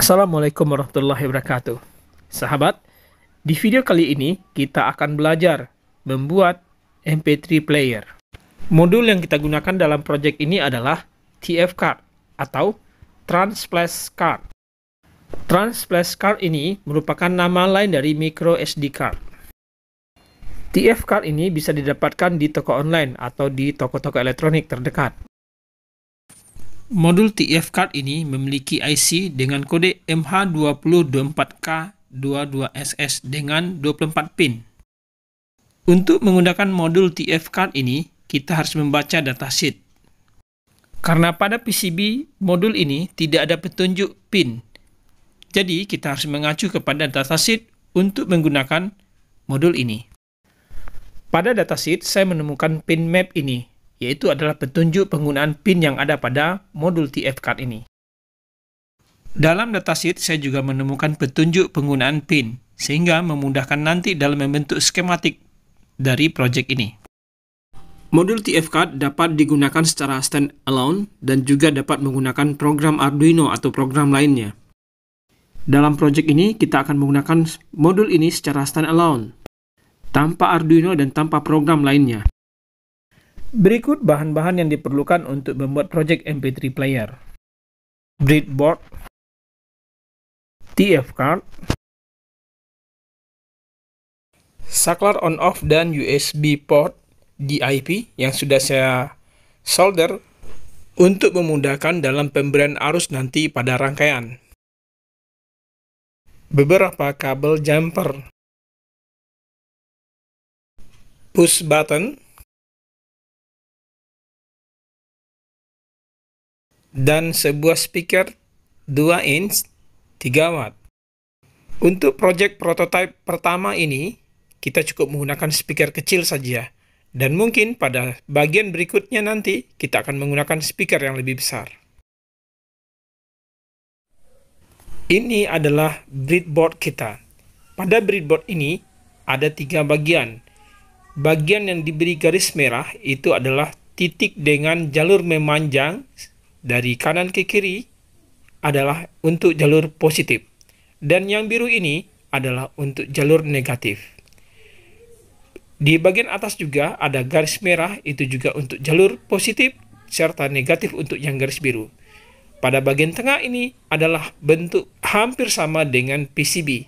Assalamualaikum warahmatullahi wabarakatuh. Sahabat, di video kali ini kita akan belajar membuat MP3 player. Modul yang kita gunakan dalam project ini adalah TF card atau Transflash card. Transflash card ini merupakan nama lain dari micro SD card. TF card ini bisa didapatkan di toko online atau di toko-toko elektronik terdekat. Modul TF card ini memiliki IC dengan kode MH2024K22SS dengan 24 pin. Untuk menggunakan modul TF card ini, kita harus membaca datasheet. Karena pada PCB modul ini tidak ada petunjuk pin, jadi kita harus mengacu kepada datasheet untuk menggunakan modul ini. Pada datasheet, saya menemukan pin map ini, yaitu adalah petunjuk penggunaan PIN yang ada pada modul TF-Card ini. Dalam datasheet, saya juga menemukan petunjuk penggunaan PIN, sehingga memudahkan nanti dalam membentuk skematik dari proyek ini. Modul TF-Card dapat digunakan secara stand-alone dan juga dapat menggunakan program Arduino atau program lainnya. Dalam proyek ini, kita akan menggunakan modul ini secara stand-alone, tanpa Arduino dan tanpa program lainnya. Berikut bahan-bahan yang diperlukan untuk membuat project MP3 player. Breadboard, TF card, saklar on off dan USB port DIP yang sudah saya solder untuk memudahkan dalam pemberian arus nanti pada rangkaian. Beberapa kabel jumper, push button, dan sebuah speaker 2 inch 3 watt. Untuk project prototype pertama ini, kita cukup menggunakan speaker kecil saja. Dan mungkin pada bagian berikutnya nanti kita akan menggunakan speaker yang lebih besar. Ini adalah breadboard kita. Pada breadboard ini ada tiga bagian. Bagian yang diberi garis merah itu adalah titik dengan jalur memanjang dari kanan ke kiri adalah untuk jalur positif dan yang biru ini adalah untuk jalur negatif. Di bagian atas juga ada garis merah itu juga untuk jalur positif serta negatif untuk yang garis biru. Pada bagian tengah ini adalah bentuk hampir sama dengan PCB.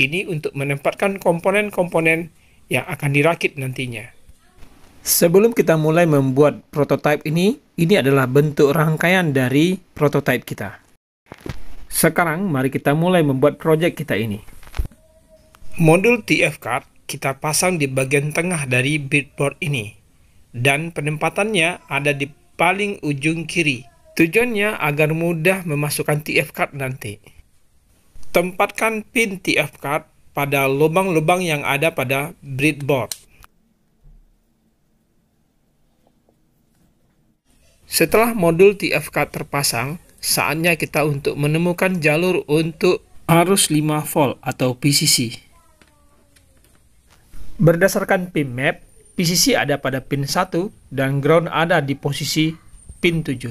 Ini untuk menempatkan komponen-komponen yang akan dirakit nantinya. Sebelum kita mulai membuat prototipe ini, ini adalah bentuk rangkaian dari prototipe kita. Sekarang mari kita mulai membuat project kita ini. Modul TF card kita pasang di bagian tengah dari beadboard ini dan penempatannya ada di paling ujung kiri. Tujuannya agar mudah memasukkan TF card nanti. Tempatkan pin TF card pada lubang-lubang yang ada pada breadboard. Setelah modul TFK terpasang, saatnya kita untuk menemukan jalur untuk arus 5 volt atau PCC. Berdasarkan pin map, PCC ada pada pin 1 dan ground ada di posisi pin 7.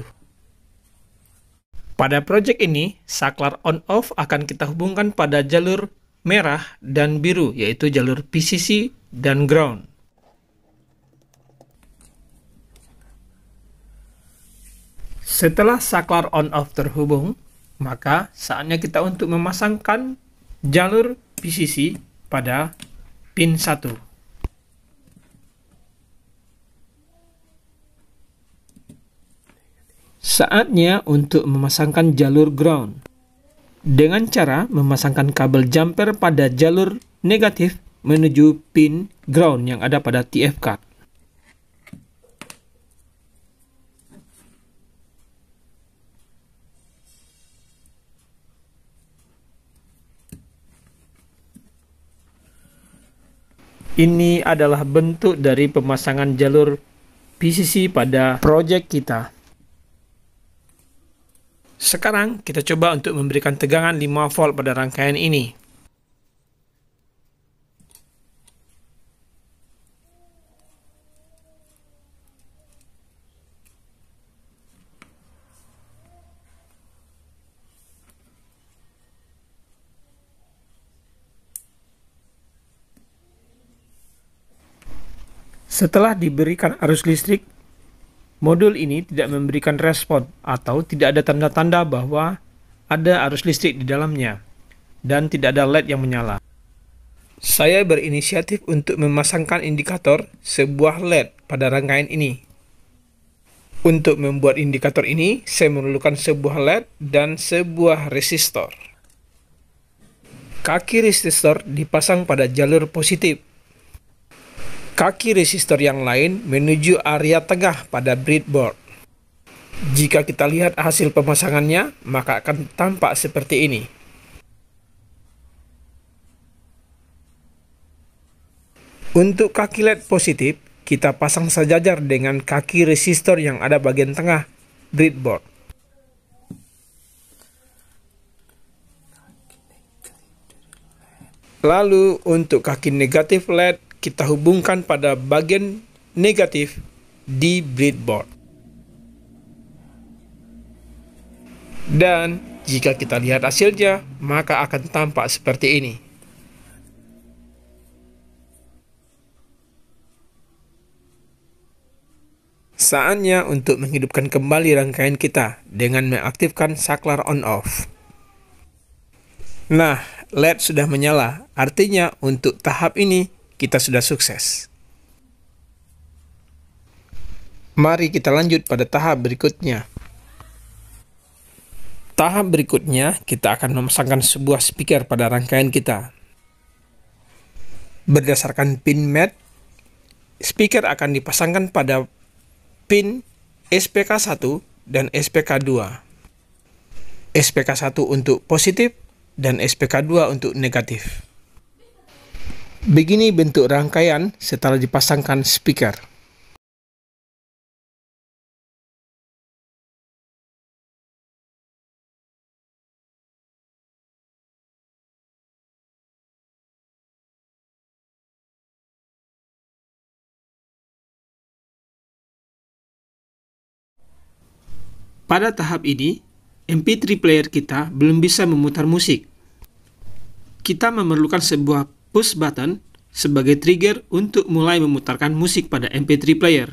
Pada proyek ini, saklar on-off akan kita hubungkan pada jalur merah dan biru, yaitu jalur PCC dan ground. Setelah saklar on-off terhubung, maka saatnya kita untuk memasangkan jalur PCC pada pin 1. Saatnya untuk memasangkan jalur ground. Dengan cara memasangkan kabel jumper pada jalur negatif menuju pin ground yang ada pada TF card. Ini adalah bentuk dari pemasangan jalur PCC pada proyek kita. Sekarang kita coba untuk memberikan tegangan 5 volt pada rangkaian ini. Setelah diberikan arus listrik, modul ini tidak memberikan respon atau tidak ada tanda-tanda bahwa ada arus listrik di dalamnya dan tidak ada LED yang menyala. Saya berinisiatif untuk memasangkan indikator sebuah LED pada rangkaian ini. Untuk membuat indikator ini, saya memerlukan sebuah LED dan sebuah resistor. Kaki resistor dipasang pada jalur positif kaki resistor yang lain menuju area tengah pada breadboard. Jika kita lihat hasil pemasangannya, maka akan tampak seperti ini. Untuk kaki LED positif, kita pasang sejajar dengan kaki resistor yang ada bagian tengah breadboard. Lalu untuk kaki negatif LED kita hubungkan pada bagian negatif di breadboard. Dan jika kita lihat hasilnya, maka akan tampak seperti ini. Saatnya untuk menghidupkan kembali rangkaian kita dengan mengaktifkan saklar on-off. Nah, LED sudah menyala, artinya untuk tahap ini kita sudah sukses. Mari kita lanjut pada tahap berikutnya. Tahap berikutnya, kita akan memasangkan sebuah speaker pada rangkaian kita. Berdasarkan pin mat, speaker akan dipasangkan pada pin SPK1 dan SPK2. SPK1 untuk positif dan SPK2 untuk negatif. Begini bentuk rangkaian setelah dipasangkan speaker. Pada tahap ini, MP3 player kita belum bisa memutar musik. Kita memerlukan sebuah push button sebagai trigger untuk mulai memutarkan musik pada MP3 player.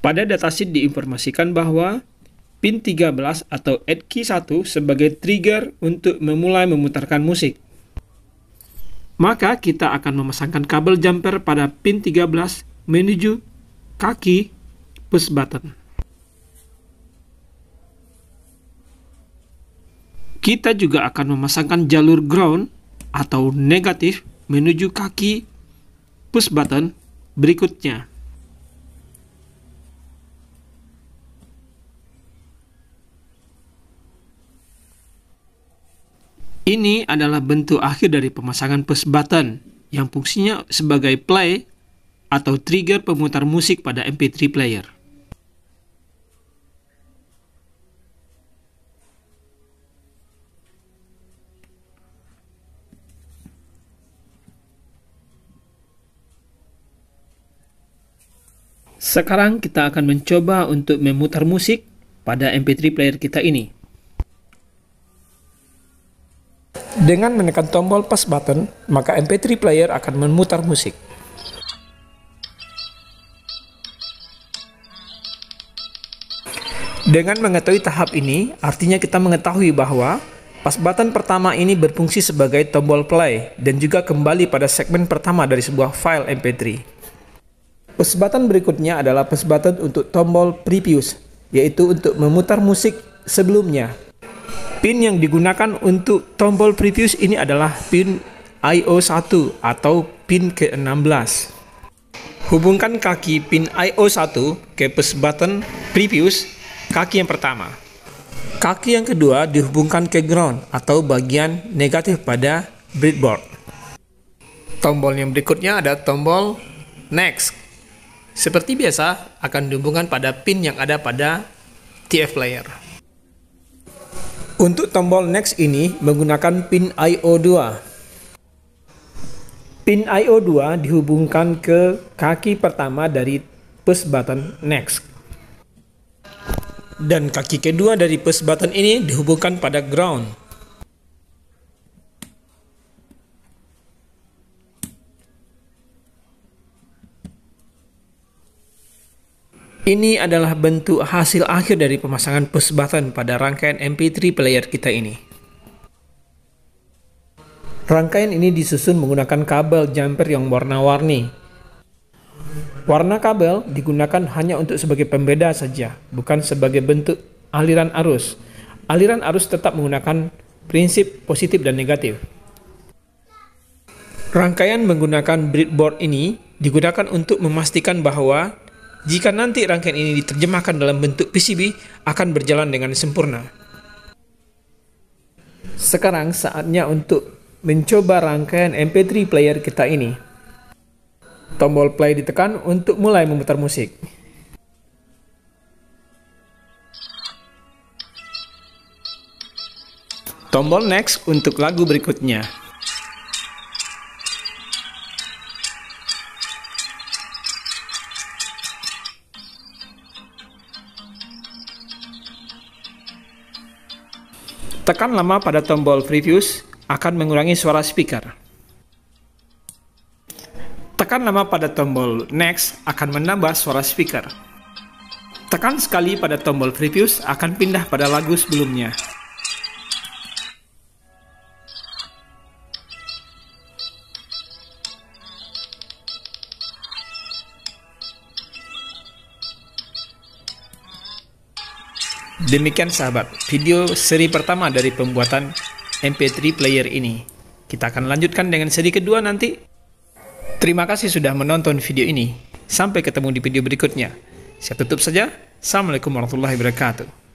Pada datasheet diinformasikan bahwa pin 13 atau key 1 sebagai trigger untuk memulai memutarkan musik. Maka kita akan memasangkan kabel jumper pada pin 13 menuju kaki push button. Kita juga akan memasangkan jalur ground atau negatif menuju kaki push button berikutnya. Ini adalah bentuk akhir dari pemasangan push button yang fungsinya sebagai play atau trigger pemutar musik pada MP3 player. Sekarang kita akan mencoba untuk memutar musik pada MP3 player kita ini. Dengan menekan tombol Pas button, maka MP3 player akan memutar musik. Dengan mengetahui tahap ini, artinya kita mengetahui bahwa pas button pertama ini berfungsi sebagai tombol play dan juga kembali pada segmen pertama dari sebuah file MP3. Pesebatan berikutnya adalah pesebatan untuk tombol Previous, yaitu untuk memutar musik sebelumnya. Pin yang digunakan untuk tombol Previous ini adalah pin IO1 atau pin ke-16. Hubungkan kaki pin IO1 ke pesebatan Previous kaki yang pertama. Kaki yang kedua dihubungkan ke ground atau bagian negatif pada breadboard. Tombol yang berikutnya ada tombol next seperti biasa, akan dihubungkan pada pin yang ada pada TF player. Untuk tombol next ini menggunakan pin IO2. Pin IO2 dihubungkan ke kaki pertama dari push button next. Dan kaki kedua dari push button ini dihubungkan pada ground. Ini adalah bentuk hasil akhir dari pemasangan push button pada rangkaian MP3 player kita ini. Rangkaian ini disusun menggunakan kabel jumper yang warna-warni. Warna kabel digunakan hanya untuk sebagai pembeda saja, bukan sebagai bentuk aliran arus. Aliran arus tetap menggunakan prinsip positif dan negatif. Rangkaian menggunakan breadboard ini digunakan untuk memastikan bahwa jika nanti rangkaian ini diterjemahkan dalam bentuk PCB, akan berjalan dengan sempurna. Sekarang saatnya untuk mencoba rangkaian MP3 player kita ini. Tombol play ditekan untuk mulai memutar musik. Tombol next untuk lagu berikutnya. Tekan lama pada tombol previous akan mengurangi suara speaker. Tekan lama pada tombol next akan menambah suara speaker. Tekan sekali pada tombol previous akan pindah pada lagu sebelumnya. Demikian sahabat, video seri pertama dari pembuatan MP3 player ini. Kita akan lanjutkan dengan seri kedua nanti. Terima kasih sudah menonton video ini. Sampai ketemu di video berikutnya. Saya tutup saja. Assalamualaikum warahmatullahi wabarakatuh.